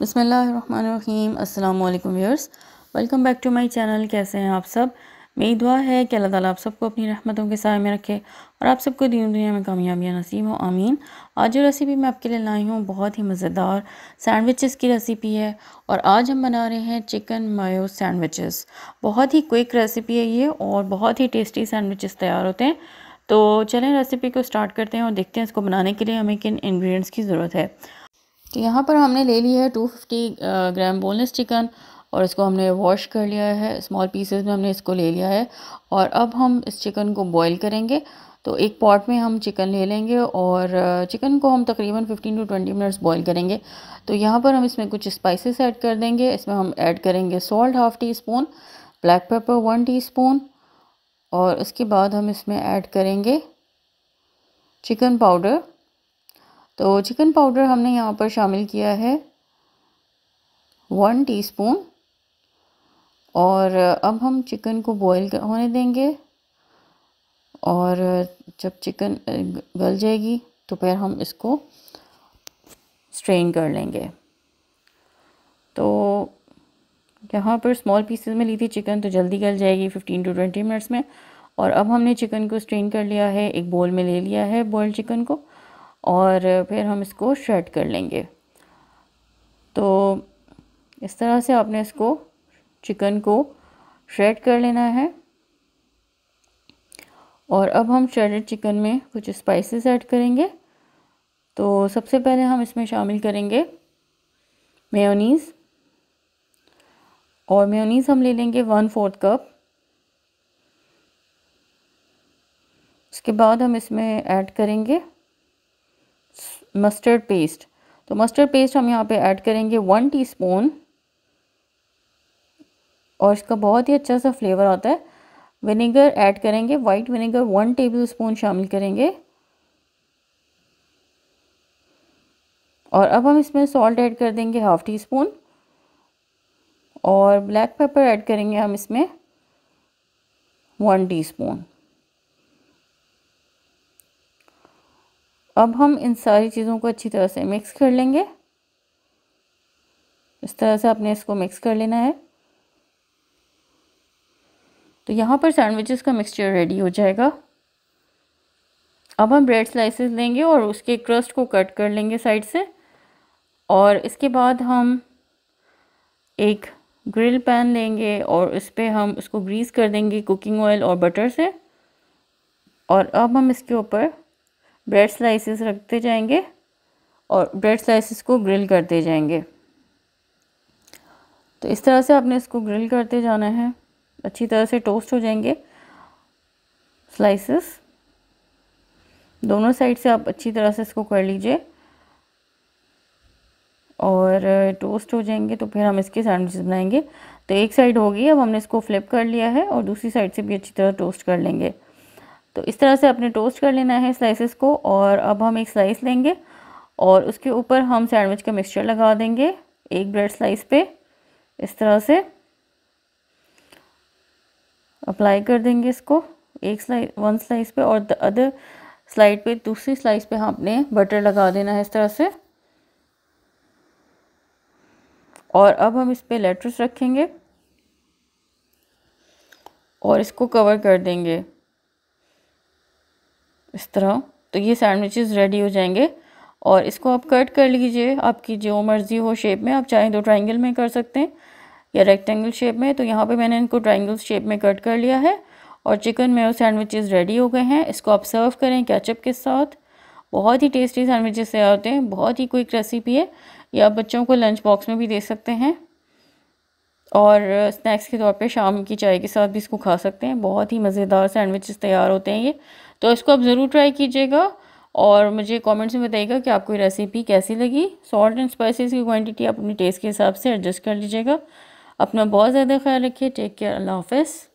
बसमीम अल्लाम व्यवर्स welcome back to my channel कैसे हैं आप सब मेरी दुआ है कि अल्लाह ताला आप सबको अपनी रहमतों के साय में रखे और आप सबको दीन दुनिया में कामयाबियाँ नसीब हो आमीन आज जो रेसिपी मैं आपके लिए लाई हूँ बहुत ही मज़ेदार सैंडविचेस की रेसिपी है और आज हम बना रहे हैं चिकन मायो सैंडविचेस बहुत ही क्विक रेसिपी है ये और बहुत ही टेस्टी सैंडविचेस तैयार होते हैं तो चलें रेसिपी को स्टार्ट करते हैं और देखते हैं इसको बनाने के लिए हमें किन इन्ग्रीडियंट्स की ज़रूरत है तो यहाँ पर हमने ले लिया है two fifty gram boneless chicken और इसको हमने वॉश कर लिया है स्मॉल पीसेस में हमने इसको ले लिया है और अब हम इस चिकन को बॉईल करेंगे तो एक पॉट में हम चिकन ले लेंगे और चिकन को हम तकरीबन 15 टू 20 मिनट्स बॉईल करेंगे तो यहाँ पर हम इसमें कुछ स्पाइसेस ऐड कर देंगे इसमें हम ऐड करेंगे salt half teaspoon black pepper one teaspoon और उसके बाद हम इसमें ऐड करेंगे चिकन पाउडर तो चिकन पाउडर हमने यहाँ पर शामिल किया है वन टीस्पून और अब हम चिकन को बॉईल होने देंगे और जब चिकन गल जाएगी तो फिर हम इसको स्ट्रेन कर लेंगे तो यहाँ पर स्मॉल पीसेस में ली थी चिकन तो जल्दी गल जाएगी फ़िफ्टीन टू ट्वेंटी मिनट्स में और अब हमने चिकन को स्ट्रेन कर लिया है एक बोल में ले लिया है बॉयल चिकन को और फिर हम इसको श्रेड कर लेंगे तो इस तरह से आपने इसको चिकन को श्रेड कर लेना है और अब हम श्रेडेड चिकन में कुछ स्पाइसेस ऐड करेंगे तो सबसे पहले हम इसमें शामिल करेंगे मेयोनीज़ और मेयोनीज़ हम ले लेंगे वन फोर्थ कप उसके बाद हम इसमें ऐड करेंगे मस्टर्ड पेस्ट तो मस्टर्ड पेस्ट हम यहाँ पे ऐड करेंगे वन टीस्पून और इसका बहुत ही अच्छा सा फ्लेवर आता है विनेगर ऐड करेंगे white vinegar one tablespoon शामिल करेंगे और अब हम इसमें सॉल्ट ऐड कर देंगे हाफ़ टी स्पून और ब्लैक पेपर ऐड करेंगे हम इसमें वन टीस्पून अब हम इन सारी चीज़ों को अच्छी तरह से मिक्स कर लेंगे इस तरह से आपने इसको मिक्स कर लेना है तो यहाँ पर सैंडविचेस का मिक्सचर रेडी हो जाएगा अब हम ब्रेड स्लाइसेस लेंगे और उसके क्रस्ट को कट कर लेंगे साइड से और इसके बाद हम एक ग्रिल पैन लेंगे और उस पर हम उसको ग्रीस कर देंगे कुकिंग ऑयल और बटर से और अब हम इसके ऊपर ब्रेड स्लाइसिस रखते जाएंगे और ब्रेड स्लाइसिस को ग्रिल करते जाएंगे तो इस तरह से आपने इसको ग्रिल करते जाना है अच्छी तरह से टोस्ट हो जाएंगे स्लाइसेस दोनों साइड से आप अच्छी तरह से इसको कर लीजिए और टोस्ट हो जाएंगे तो फिर हम इसके सैंडविचेस बनाएंगे तो एक साइड हो गई अब हमने इसको फ्लिप कर लिया है और दूसरी साइड से भी अच्छी तरह टोस्ट कर लेंगे तो इस तरह से अपने टोस्ट कर लेना है स्लाइसेस को और अब हम एक स्लाइस लेंगे और उसके ऊपर हम सैंडविच का मिक्सचर लगा देंगे एक ब्रेड स्लाइस पे इस तरह से अप्लाई कर देंगे इसको एक स्लाइस वन स्लाइस पे और अदर स्लाइड पे दूसरी स्लाइस पे हम हाँ बटर लगा देना है इस तरह से और अब हम इस पर लेटर्स रखेंगे और इसको कवर कर देंगे इस तरह तो ये सैंडविचेस रेडी हो जाएंगे और इसको आप कट कर लीजिए आपकी जो मर्ज़ी हो शेप में आप चाहें तो ट्राइंगल में कर सकते हैं या रेक्टेंगल शेप में तो यहाँ पे मैंने इनको ट्राइंगल शेप में कट कर लिया है और चिकन मेयो सैंडविचेस रेडी हो गए हैं इसको आप सर्व करें कैचअप के साथ बहुत ही टेस्टी सैंडविचेस तैयार होते हैं बहुत ही क्विक रेसिपी है या बच्चों को लंच बॉक्स में भी दे सकते हैं और स्नैक्स के तौर पे शाम की चाय के साथ भी इसको खा सकते हैं बहुत ही मज़ेदार सैंडविचेस तैयार होते हैं ये तो इसको आप ज़रूर ट्राई कीजिएगा और मुझे कमेंट्स में बताइएगा कि आपको ये रेसिपी कैसी लगी सॉल्ट एंड स्पाइसेस की क्वांटिटी आप अपने टेस्ट के हिसाब से एडजस्ट कर लीजिएगा अपना बहुत ज़्यादा ख्याल रखिए टेक केयर अल्लाह हाफिज़